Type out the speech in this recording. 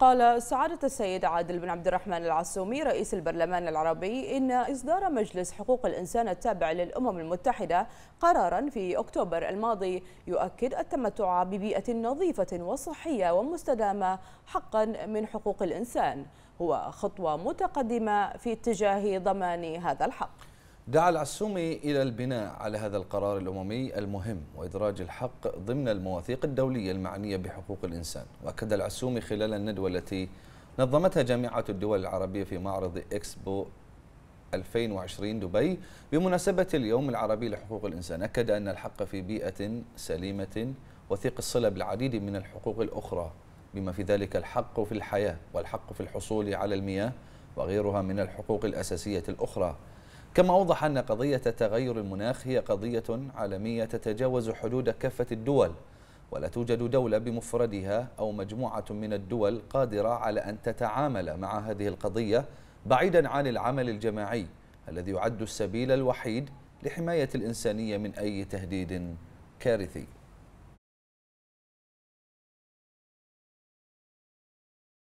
قال سعادة السيد عادل بن عبد الرحمن العسومي رئيس البرلمان العربي إن إصدار مجلس حقوق الإنسان التابع للأمم المتحدة قرارا في أكتوبر الماضي يؤكد التمتع ببيئة نظيفة وصحية ومستدامة حقا من حقوق الإنسان هو خطوة متقدمة في اتجاه ضمان هذا الحق دعا العسومي إلى البناء على هذا القرار الأممي المهم وإدراج الحق ضمن المواثيق الدولية المعنية بحقوق الإنسان وأكد العسومي خلال الندوة التي نظمتها جامعة الدول العربية في معرض إكسبو 2020 دبي بمناسبة اليوم العربي لحقوق الإنسان أكد أن الحق في بيئة سليمة وثيق الصلة بالعديد من الحقوق الأخرى بما في ذلك الحق في الحياة والحق في الحصول على المياه وغيرها من الحقوق الأساسية الأخرى كما أوضح أن قضية التغير المناخ هي قضية عالمية تتجاوز حدود كافة الدول ولا توجد دولة بمفردها أو مجموعة من الدول قادرة على أن تتعامل مع هذه القضية بعيدا عن العمل الجماعي الذي يعد السبيل الوحيد لحماية الإنسانية من أي تهديد كارثي